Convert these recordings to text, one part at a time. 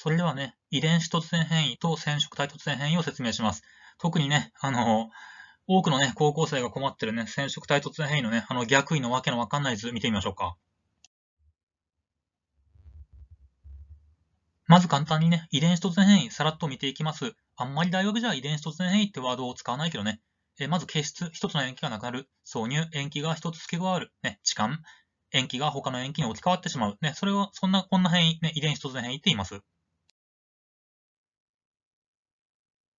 それではね、遺伝子突然変異と染色体突然変異を説明します。特にね、あの、多くのね、高校生が困ってるね、染色体突然変異のね、あの逆位のわけのわかんない図見てみましょうか。まず簡単にね、遺伝子突然変異、さらっと見ていきます。あんまり大学じゃ遺伝子突然変異ってワードを使わないけどね。えまず形質、一つの塩基がなくなる。挿入、塩基が一つ付け加わる。ね、置換、塩基が他の塩基に置き換わってしまう。ね、それを、そんな、こんな変異、ね、遺伝子突然変異って言います。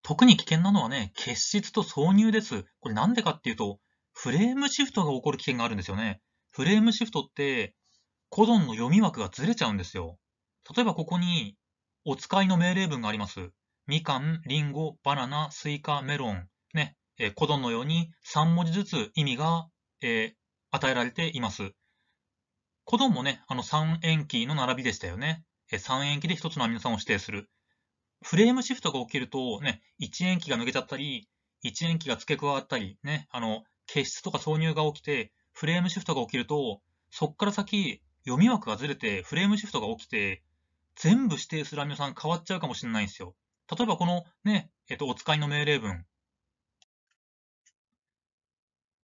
特に危険なのはね、結湿と挿入です。これなんでかっていうと、フレームシフトが起こる危険があるんですよね。フレームシフトって、コドンの読み枠がずれちゃうんですよ。例えばここに、お使いの命令文があります。みかん、りんご、バナナ、スイカ、メロン。ね、えー、コドンのように3文字ずつ意味が、えー、与えられています。コドンもね、あの3塩基の並びでしたよね。えー、3塩基で1つのアミノ酸を指定する。フレームシフトが起きると、ね、1円期が抜けちゃったり、1円期が付け加わったり、ね、あの、欠失とか挿入が起きて、フレームシフトが起きると、そっから先、読み枠がずれて、フレームシフトが起きて、全部指定するアミノ酸変わっちゃうかもしれないんですよ。例えばこのね、えっと、お使いの命令文。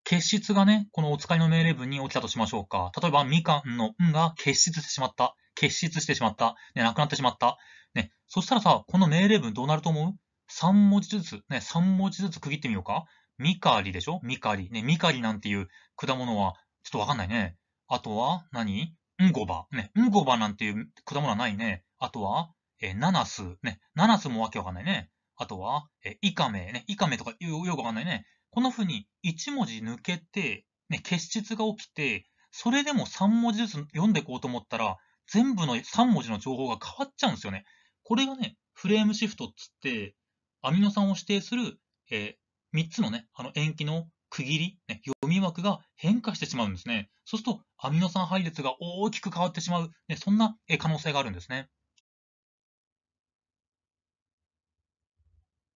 欠失がね、このお使いの命令文に起きたとしましょうか。例えば、みかんのんが欠失してしまった。欠失してしまった。ね、なくなってしまった。ね、そしたらさ、この命令文どうなると思う ?3 文字ずつ、ね、3文字ずつ区切ってみようか。ミカリでしょミカリ。ね、ミカリなんていう果物は、ちょっとわかんないね。あとは何、何ンゴバ。ね、ンゴバなんていう果物はないね。あとは、えー、ナナス。ね、ナナスもわけわかんないね。あとは、えー、イカメ。ね、イカメとかよくわかんないね。こんな風に、1文字抜けて、ね、結質が起きて、それでも3文字ずつ読んでいこうと思ったら、全部の3文字の情報が変わっちゃうんですよね。これがね、フレームシフトっつって、アミノ酸を指定する、えー、3つのね、あの塩基の区切り、ね、読み枠が変化してしまうんですね。そうすると、アミノ酸配列が大きく変わってしまう、ね、そんな可能性があるんですね。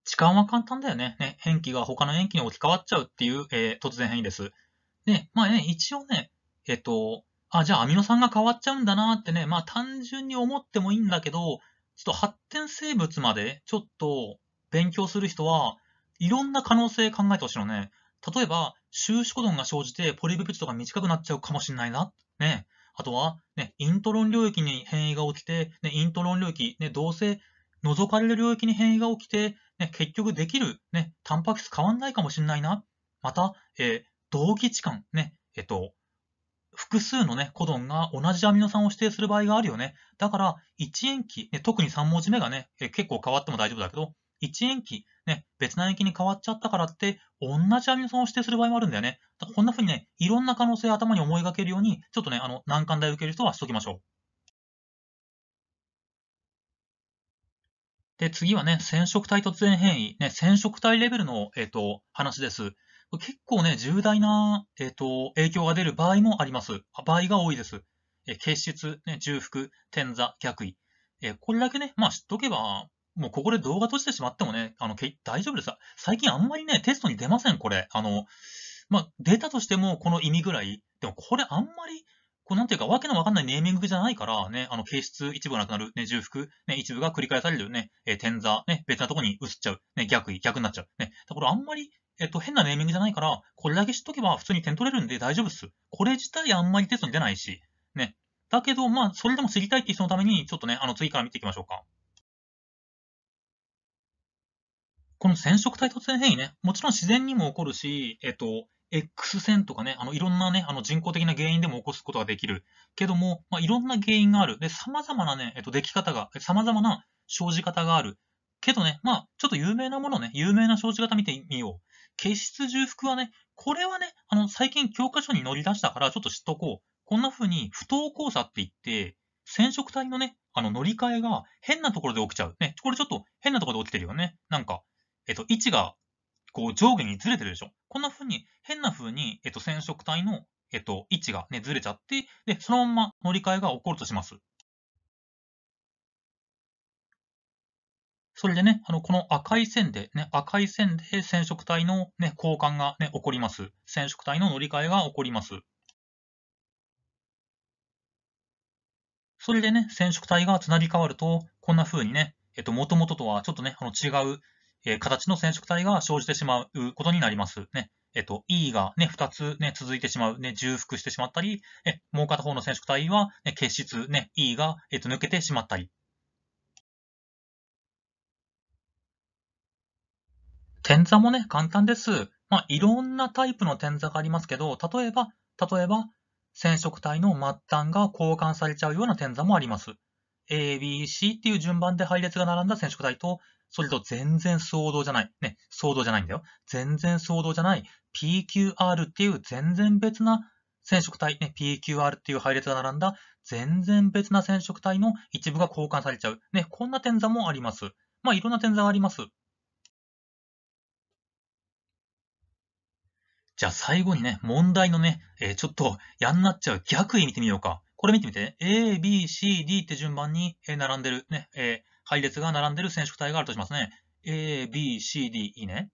時間は簡単だよね。ね変基が他の塩基に置き換わっちゃうっていう、えー、突然変異です。で、まあね、一応ね、えっ、と、あ、じゃあアミノ酸が変わっちゃうんだなってね、まあ単純に思ってもいいんだけど、ちょっと発展生物までちょっと勉強する人はいろんな可能性考えてほしいのね。例えば、収縮論が生じてポリブプチとか短くなっちゃうかもしれないな。ね。あとは、ね、イントロン領域に変異が起きて、ね、イントロン領域、ね、どうせ覗かれる領域に変異が起きて、ね、結局できる、ね、タンパク質変わんないかもしれないな。また、えー、同期置換、ね、えっと、複数のね、コドンが同じアミノ酸を指定する場合があるよね。だから、1塩基、ね、特に3文字目がね、え結構変わっても大丈夫だけど、1塩基、ね、別な塩基に変わっちゃったからって、同じアミノ酸を指定する場合もあるんだよね。だからこんな風にね、いろんな可能性を頭に思いがけるように、ちょっとね、あの、難関大受ける人はしときましょう。で、次はね、染色体突然変異、ね、染色体レベルの、えっ、ー、と、話です。結構ね、重大な、えっ、ー、と、影響が出る場合もあります。場合が多いです。えー、欠失、ね、重複、転座、逆位。えー、これだけね、まあ知っとけば、もうここで動画としてしまってもね、あの、大丈夫です。最近あんまりね、テストに出ません、これ。あの、まあ、出たとしてもこの意味ぐらい。でもこれあんまり、こうなんていうか、わけのわかんないネーミングじゃないから、ね、あの、形質一部がなくなる、ね、重複、ね、一部が繰り返されるよね、えー、点座、ね、別なとこに移っちゃう、ね、逆位、逆になっちゃう。ね、だからあんまりえっと、変なネーミングじゃないから、これだけ知っとけば普通に点取れるんで大丈夫っす。これ自体あんまりテストに出ないし、ね。だけど、まあ、それでも知りたいっていう人のために、ちょっとね、あの、次から見ていきましょうか。この染色体突然変異ね、もちろん自然にも起こるし、えっと、X 線とかね、あの、いろんなね、あの、人工的な原因でも起こすことができる。けども、まあ、いろんな原因がある。で、様々なね、えっと、出来方が、様々な生じ方がある。けどね、まあ、ちょっと有名なものね、有名な生じ方見てみよう。結質重複はね、これはね、あの、最近教科書に乗り出したから、ちょっと知っとこう。こんな風に、不等交差って言って、染色体のね、あの、乗り換えが変なところで起きちゃう。ね、これちょっと変なところで起きてるよね。なんか、えっと、位置が、こう、上下にずれてるでしょ。こんな風に、変な風に、えっと、染色体の、えっと、位置がね、ずれちゃって、で、そのまま乗り換えが起こるとします。それでね、あの、この赤い線で、ね、赤い線で染色体のね、交換がね、起こります。染色体の乗り換えが起こります。それでね、染色体がつなぎ替わると、こんな風にね、えっと、元々とはちょっとね、あの違う、えー、形の染色体が生じてしまうことになります。ね。えっと、E がね、2つね、続いてしまう、ね、重複してしまったり、え、もう片方の染色体は、ね、結質、ね、E が、えっと、抜けてしまったり。点座もね、簡単です。まあ、いろんなタイプの点座がありますけど、例えば、例えば、染色体の末端が交換されちゃうような点座もあります。A, B, C っていう順番で配列が並んだ染色体と、それと全然相当じゃない。ね、相当じゃないんだよ。全然相当じゃない。PQR っていう全然別な染色体、ね、PQR っていう配列が並んだ全然別な染色体の一部が交換されちゃう。ね、こんな点座もあります。まあ、いろんな点座があります。じゃあ最後にね、問題のね、えー、ちょっとやんなっちゃう逆位見てみようか。これ見てみて、ね、A、B、C、D って順番に並んでる、ね、えー、配列が並んでる染色体があるとしますね。A、B、C、D、いね。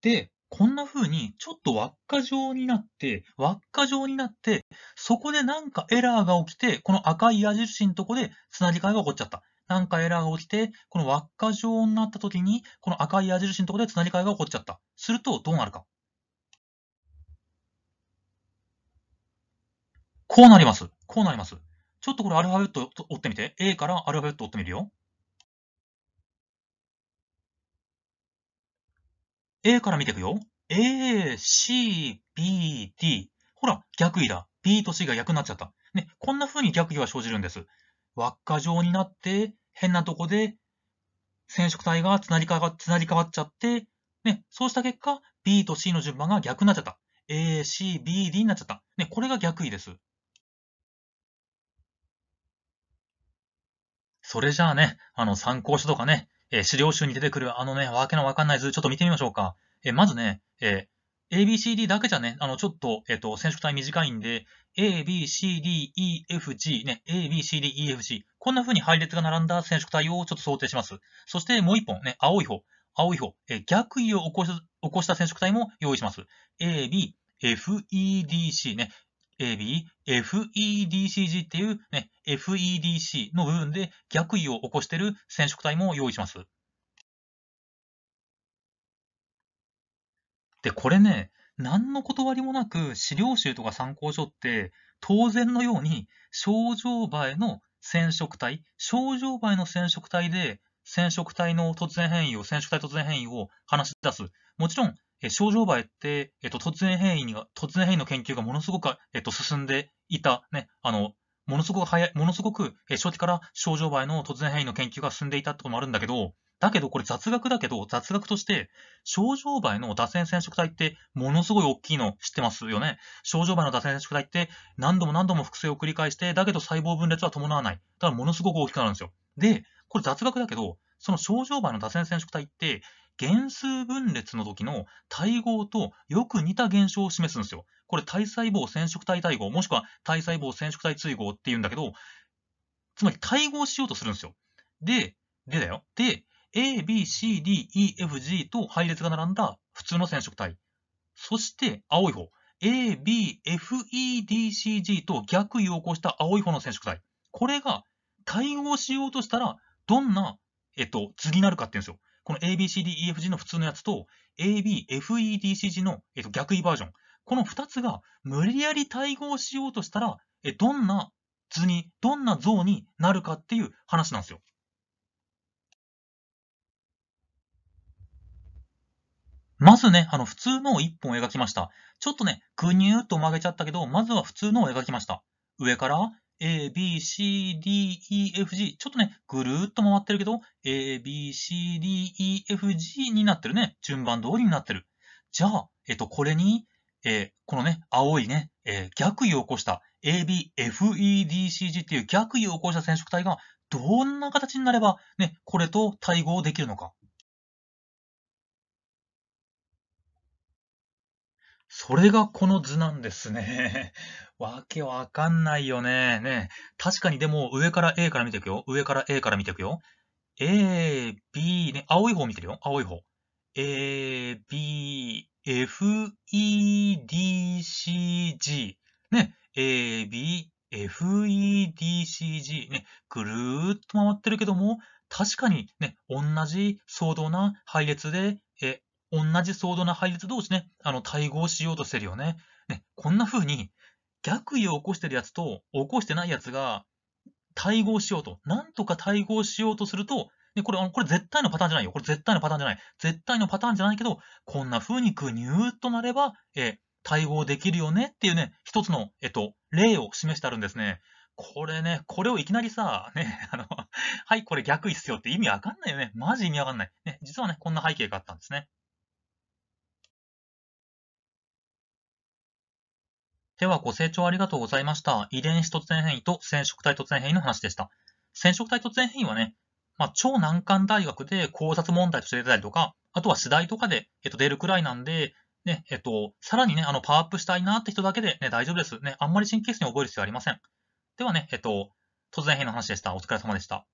で、こんな風に、ちょっと輪っか状になって、輪っか状になって、そこでなんかエラーが起きて、この赤い矢印のとこでつなぎ替えが起こっちゃった。なんかエラーが起きて、この輪っか状になった時に、この赤い矢印のところでつなぎ替えが起こっちゃった。すると、どうなるか。こうなります。こうなります。ちょっとこれアルファベット追ってみて。A からアルファベット追ってみるよ。A から見ていくよ。A, C, B, D。ほら、逆位だ。B と C が逆になっちゃった。ね、こんな風に逆位は生じるんです。輪っか状になって、変なとこで染色体がつなりかがつなり変わっちゃって、ね、そうした結果、B と C の順番が逆になっちゃった。A、C、B、D になっちゃった。ね、これが逆位です。それじゃあね、あの、参考書とかね、えー、資料集に出てくるあのね、わけのわかんない図、ちょっと見てみましょうか。えー、まずね、えー ABCD だけじゃね、あの、ちょっと、えっ、ー、と、染色体短いんで、A, B, C, D, E, F, G ね、A, B, C, D, E, F, G。こんな風に配列が並んだ染色体をちょっと想定します。そしてもう一本ね、青い方、青い方、え逆位を起こし起こした染色体も用意します。A, B, F, E, D, C ね、A, B, F, E, D, C, G っていうね、F, E, D, C の部分で逆位を起こしている染色体も用意します。で、これね、何の断りもなく資料集とか参考書って当然のように症状映えの染色体、症状映えの染色体で染色体の突然変異を、染色体突然変異を話し出す。もちろん、症状映えって、えっと、突然変異には、突然変異の研究がものすごく、えっと、進んでいた、ね、あの、ものすごく早い、ものすごく、初期から症状映えの突然変異の研究が進んでいたってこともあるんだけど、だけどこれ雑学だけど、雑学として、症状梅の打線染色体ってものすごい大きいの知ってますよね。症状梅の打線染色体って何度も何度も複製を繰り返して、だけど細胞分裂は伴わない。だからものすごく大きくなるんですよ。で、これ雑学だけど、その症状梅の打線染色体って、原数分裂の時の対合とよく似た現象を示すんですよ。これ体細胞染色体対合、もしくは体細胞染色体対合って言うんだけど、つまり対合しようとするんですよ。で、でだよ。で、A、B、C、D、E、F、G と配列が並んだ普通の染色体。そして青い方。A、B、F、E、D、C、G と逆位を起こした青い方の染色体。これが対応しようとしたら、どんな、えっと、図になるかって言うんですよ。この ABCDEFG の普通のやつと ABFEDCG の、えっと、逆位バージョン。この2つが無理やり対応しようとしたら、えどんな図に、どんな像になるかっていう話なんですよ。まずね、あの、普通のを1本描きました。ちょっとね、ぐにゅーっと曲げちゃったけど、まずは普通のを描きました。上から、A, B, C, D, E, F, G。ちょっとね、ぐるーっと回ってるけど、A, B, C, D, E, F, G になってるね。順番通りになってる。じゃあ、えっと、これに、えー、このね、青いね、えー、逆位を起こした A, B, F, E, D, C, G っていう逆位を起こした染色体がどんな形になれば、ね、これと対合できるのか。それがこの図なんですね。わけわかんないよね。ね。確かにでも上から A から見ていくよ。上から A から見ていくよ。A, B ね。青い方見てるよ。青い方。A, B, F, E, D, C, G。ね。A, B, F, E, D, C, G。ね。ぐるーっと回ってるけども、確かにね、同じ相当な配列で、え、同じードな配列同士ね、あの、対合しようとしてるよね。ね、こんな風に、逆位を起こしてるやつと、起こしてないやつが、対合しようと。なんとか対合しようとすると、ね、これ、これ絶対のパターンじゃないよ。これ絶対のパターンじゃない。絶対のパターンじゃないけど、こんな風にグニューっとなれば、え対応できるよねっていうね、一つの、えっと、例を示してあるんですね。これね、これをいきなりさ、ね、あの、はい、これ逆いっすよって意味わかんないよね。マジ意味わかんない。ね、実はね、こんな背景があったんですね。ではご清聴ありがとうございました。遺伝子突然変異と染色体突然変異の話でした。染色体突然変異はね、まあ、超難関大学で考察問題として出たりとか、あとは次第とかで、えっと、出るくらいなんで、ね、えっと、さらにね、あの、パワーアップしたいなって人だけでね、大丈夫です。ね、あんまり神経質に覚える必要ありません。ではね、えっと、突然変異の話でした。お疲れ様でした。